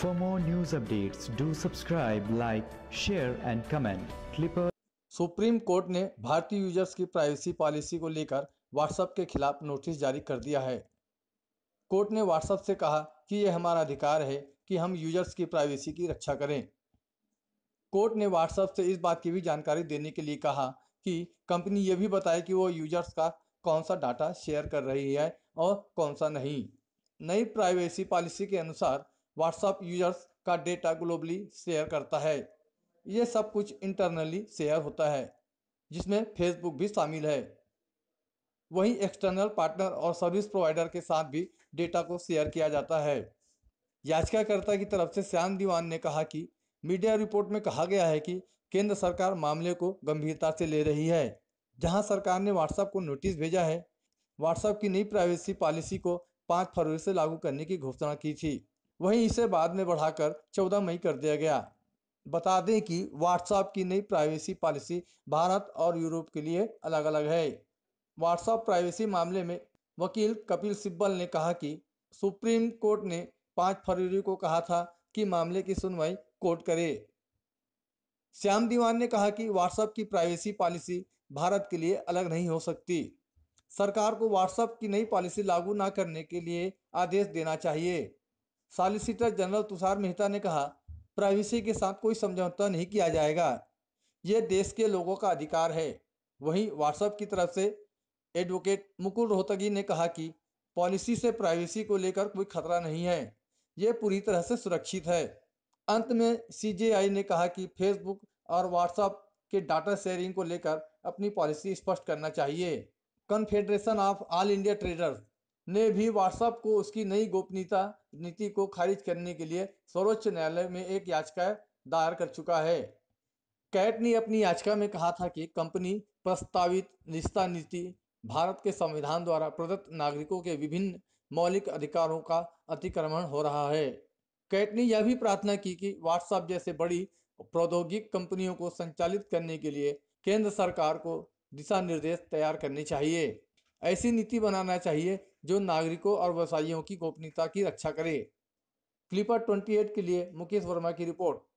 For more news updates, do subscribe, like, share and comment. Clipper Supreme Court ने भारतीय users की privacy policy को लेकर WhatsApp के खिलाफ नोटिस जारी कर दिया है कोर्ट ने व्हाट्सएप से कहा कि यह हमारा अधिकार है कि हम यूजर्स की प्राइवेसी की रक्षा करें कोर्ट ने व्हाट्सएप से इस बात की भी जानकारी देने के लिए कहा कि कंपनी यह भी बताए कि वो यूजर्स का कौन सा डाटा शेयर कर रही है और कौन सा नहीं नई प्राइवेसी पॉलिसी के अनुसार व्हाट्सएप यूजर्स का डेटा ग्लोबली शेयर करता है ये सब कुछ इंटरनली शेयर होता है जिसमें फेसबुक भी शामिल है वहीं एक्सटर्नल पार्टनर और सर्विस प्रोवाइडर के साथ भी डेटा को शेयर किया जाता है याचिकाकर्ता की तरफ से श्याम दीवान ने कहा कि मीडिया रिपोर्ट में कहा गया है कि केंद्र सरकार मामले को गंभीरता से ले रही है जहां सरकार ने व्हाट्सएप को नोटिस भेजा है व्हाट्सएप की नई प्राइवेसी पॉलिसी को 5 फरवरी से लागू करने की घोषणा की थी वहीं इसे बाद में बढ़ाकर 14 मई कर दिया गया बता दें कि व्हाट्सएप की नई प्राइवेसी पॉलिसी भारत और यूरोप के लिए अलग अलग है व्हाट्सएप प्राइवेसी मामले में वकील कपिल सिब्बल ने कहा कि सुप्रीम कोर्ट ने 5 फरवरी को कहा था कि मामले की सुनवाई कोर्ट करे श्याम दीवान ने कहा कि व्हाट्सएप की प्राइवेसी पॉलिसी भारत के लिए अलग नहीं हो सकती सरकार को व्हाट्सएप की नई पॉलिसी लागू ना करने के लिए आदेश देना चाहिए सॉलिसिटर जनरल तुषार मेहता ने कहा प्राइवेसी के साथ कोई समझौता नहीं किया जाएगा ये देश के लोगों का अधिकार है वहीं व्हाट्सएप की तरफ से एडवोकेट मुकुल रोहतगी ने कहा कि पॉलिसी से प्राइवेसी को लेकर कोई खतरा नहीं है ये पूरी तरह से सुरक्षित है अंत में सी ने कहा कि फेसबुक और व्हाट्सएप के डाटा शेयरिंग को लेकर अपनी पॉलिसी स्पष्ट करना चाहिए Confederation of All India Traders ने भी व्हाट्सएप को उसकी नई गोपनीयता नीति को खारिज करने के लिए सर्वोच्च न्यायालय में एक याचिका दायर कर चुका है कैट ने अपनी याचिका में कहा था कि कंपनी प्रस्तावित निजता नीति भारत के संविधान द्वारा प्रदत्त नागरिकों के विभिन्न मौलिक अधिकारों का अतिक्रमण हो रहा है कैट ने यह भी प्रार्थना की कि व्हाट्सएप जैसे बड़ी प्रौद्योगिक कंपनियों को संचालित करने के लिए केंद्र सरकार को दिशा निर्देश तैयार करने चाहिए ऐसी नीति बनाना चाहिए जो नागरिकों और व्यवसायियों की गोपनीयता की रक्षा करे क्लिपर 28 के लिए मुकेश वर्मा की रिपोर्ट